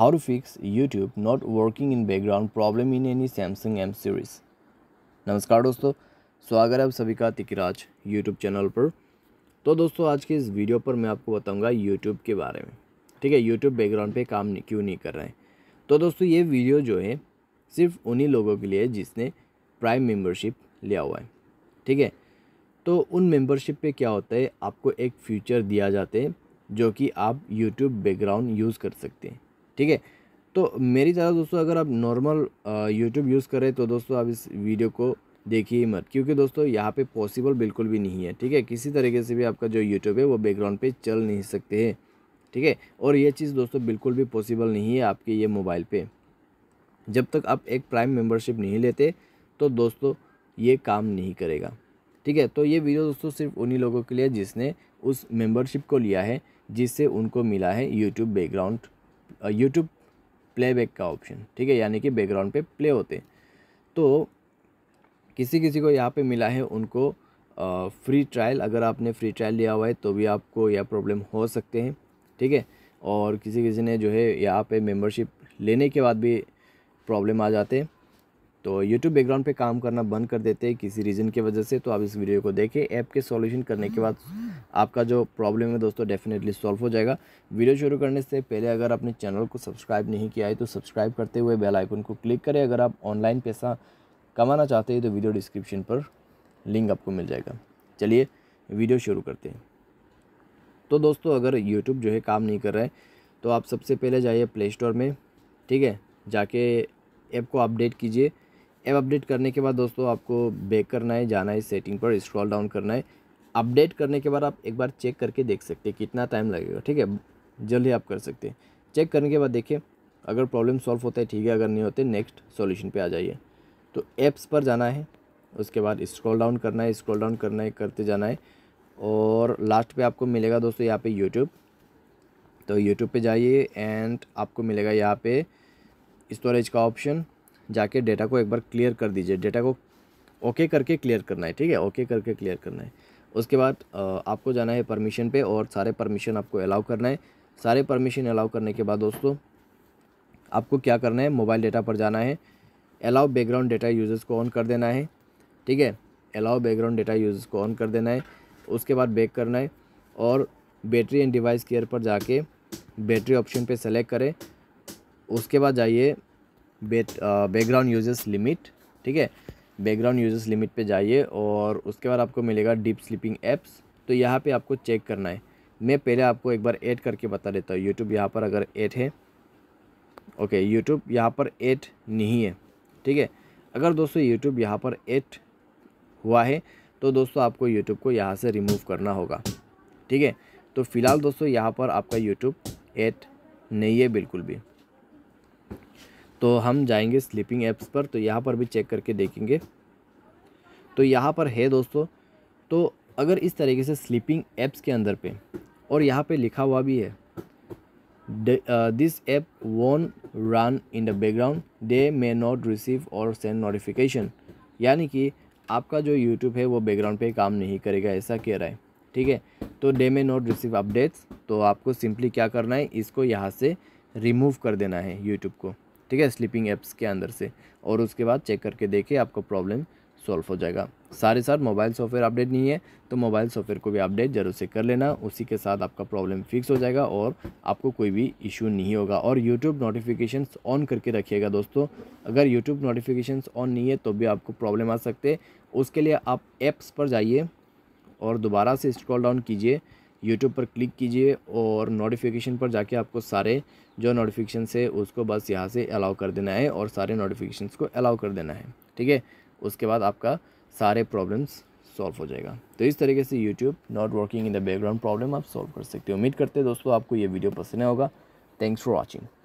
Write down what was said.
How to fix YouTube not working in background problem in any Samsung M series. नमस्कार दोस्तों स्वागत है आप सभी का तिकराज YouTube चैनल पर तो दोस्तों आज के इस वीडियो पर मैं आपको बताऊंगा YouTube के बारे में ठीक है YouTube बैकग्राउंड पे काम नहीं, क्यों नहीं कर रहे हैं तो दोस्तों ये वीडियो जो है सिर्फ उन्हीं लोगों के लिए जिसने प्राइम मेम्बरशिप लिया हुआ है ठीक है तो उन मेम्बरशिप पर क्या होता है आपको एक फ्यूचर दिया जाता है जो कि आप यूट्यूब बैकग्राउंड यूज़ कर सकते हैं ठीक है तो मेरी तरह दोस्तों अगर आप नॉर्मल यूट्यूब यूज़ करें तो दोस्तों आप इस वीडियो को देखिए मत क्योंकि दोस्तों यहाँ पे पॉसिबल बिल्कुल भी नहीं है ठीक है किसी तरीके से भी आपका जो यूट्यूब है वो बैकग्राउंड पे चल नहीं सकते हैं ठीक है और ये चीज़ दोस्तों बिल्कुल भी पॉसिबल नहीं है आपके ये मोबाइल पे जब तक आप एक प्राइम मेम्बरशिप नहीं लेते तो दोस्तों ये काम नहीं करेगा ठीक है तो ये वीडियो दोस्तों सिर्फ उन्हीं लोगों के लिए जिसने उस मेम्बरशिप को लिया है जिससे उनको मिला है यूट्यूब बैकग्राउंड यूट्यूब प्लेबैक का ऑप्शन ठीक है यानी कि बैकग्राउंड पे प्ले होते तो किसी किसी को यहाँ पे मिला है उनको फ्री ट्रायल अगर आपने फ्री ट्रायल लिया हुआ है तो भी आपको यह प्रॉब्लम हो सकते हैं ठीक है और किसी किसी ने जो है यहाँ पे मेंबरशिप लेने के बाद भी प्रॉब्लम आ जाते हैं तो यूट्यूब बैकग्राउंड पे काम करना बंद कर देते हैं किसी रीज़न की वजह से तो आप इस वीडियो को देखें ऐप के सॉल्यूशन करने के बाद आपका जो प्रॉब्लम है दोस्तों डेफिनेटली सॉल्व हो जाएगा वीडियो शुरू करने से पहले अगर आपने चैनल को सब्सक्राइब नहीं किया है तो सब्सक्राइब करते हुए बेल आइकन को क्लिक करें अगर आप ऑनलाइन पैसा कमाना चाहते हैं तो वीडियो डिस्क्रिप्शन पर लिंक आपको मिल जाएगा चलिए वीडियो शुरू करते हैं तो दोस्तों अगर यूट्यूब जो है काम नहीं कर रहा है तो आप सबसे पहले जाइए प्ले स्टोर में ठीक है जाके ऐप को अपडेट कीजिए ऐप अपडेट करने के बाद दोस्तों आपको बैक करना है जाना है सेटिंग पर स्क्रॉल डाउन करना है अपडेट करने के बाद आप एक बार चेक करके देख सकते हैं कितना टाइम लगेगा ठीक है जल्दी आप कर सकते हैं चेक करने के बाद देखिए अगर प्रॉब्लम सॉल्व होता है ठीक है अगर नहीं होते नेक्स्ट सॉल्यूशन पे आ जाइए तो ऐप्स पर जाना है उसके बाद स्क्रॉल डाउन करना है स्क्रॉल डाउन करना है करते जाना है और लास्ट पे आपको मिलेगा दोस्तों यहाँ पे यूट्यूब तो यूट्यूब पे जाइए एंड आपको मिलेगा यहाँ पे स्टोरेज का ऑप्शन जाके डेटा को एक बार क्लियर कर दीजिए डेटा को ओके करके क्लियर करना है ठीक है ओके करके क्लियर करना है उसके बाद आपको जाना है परमिशन पे और सारे परमिशन आपको अलाउ करना है सारे परमिशन अलाउ करने के बाद दोस्तों आपको क्या करना है मोबाइल डेटा पर जाना है अलाउ बैकग्राउंड डेटा यूजर्स को ऑन कर देना है ठीक है अलाउ बैकग्राउंड डेटा यूजर्स को ऑन कर देना है उसके बाद बैक करना है और बैटरी एंड डिवाइस केयर पर जाके बैटरी ऑप्शन पर सेलेक्ट करें उसके बाद जाइए बैकग्राउंड यूजर्स लिमिट ठीक है बैकग्राउंड यूजर्स लिमिट पे जाइए और उसके बाद आपको मिलेगा डीप स्लीपिंग एप्स तो यहाँ पे आपको चेक करना है मैं पहले आपको एक बार ऐड करके बता देता हूँ यूट्यूब यहाँ पर अगर ऐड है ओके यूट्यूब यहाँ पर ऐड नहीं है ठीक है अगर दोस्तों यूट्यूब यहाँ पर ऐड हुआ है तो दोस्तों आपको यूट्यूब को यहाँ से रिमूव करना होगा ठीक है तो फिलहाल दोस्तों यहाँ पर आपका यूट्यूब ऐड नहीं है बिल्कुल भी तो हम जाएंगे स्लीपिंग ऐप्स पर तो यहाँ पर भी चेक करके देखेंगे तो यहाँ पर है दोस्तों तो अगर इस तरीके से स्लीपिंग ऐप्स के अंदर पे और यहाँ पे लिखा हुआ भी है this app won't run in the background they may not receive और सेंड नोटिफिकेशन यानी कि आपका जो यूट्यूब है वो बैकग्राउंड पे काम नहीं करेगा ऐसा कह रहा है ठीक है तो they may not receive updates तो आपको सिंपली क्या करना है इसको यहाँ से रिमूव कर देना है यूट्यूब को ठीक है स्लीपिंग एप्स के अंदर से और उसके बाद चेक करके देखिए आपका प्रॉब्लम सॉल्व हो जाएगा सारे साथ मोबाइल सॉफ्टवेयर अपडेट नहीं है तो मोबाइल सॉफ्टवेयर को भी अपडेट जरूर से कर लेना उसी के साथ आपका प्रॉब्लम फिक्स हो जाएगा और आपको कोई भी इशू नहीं होगा और यूट्यूब नोटिफिकेशन ऑन करके रखिएगा दोस्तों अगर यूट्यूब नोटिफिकेशन ऑन नहीं है तो भी आपको प्रॉब्लम आ सकते उसके लिए आप ऐप्स पर जाइए और दोबारा से स्क्रॉल डाउन कीजिए यूट्यूब पर क्लिक कीजिए और नोटिफिकेशन पर जाके आपको सारे जो नोटिफिकेशन है उसको बस यहाँ से अलाउ कर देना है और सारे नोटिफिकेशन को अलाउ कर देना है ठीक है उसके बाद आपका सारे प्रॉब्लम्स सॉल्व हो जाएगा तो इस तरीके से YouTube not working in the background problem आप सॉल्व कर सकते हो उम्मीद करते हैं दोस्तों आपको ये वीडियो पसंद होगा थैंक्स फॉर वॉचिंग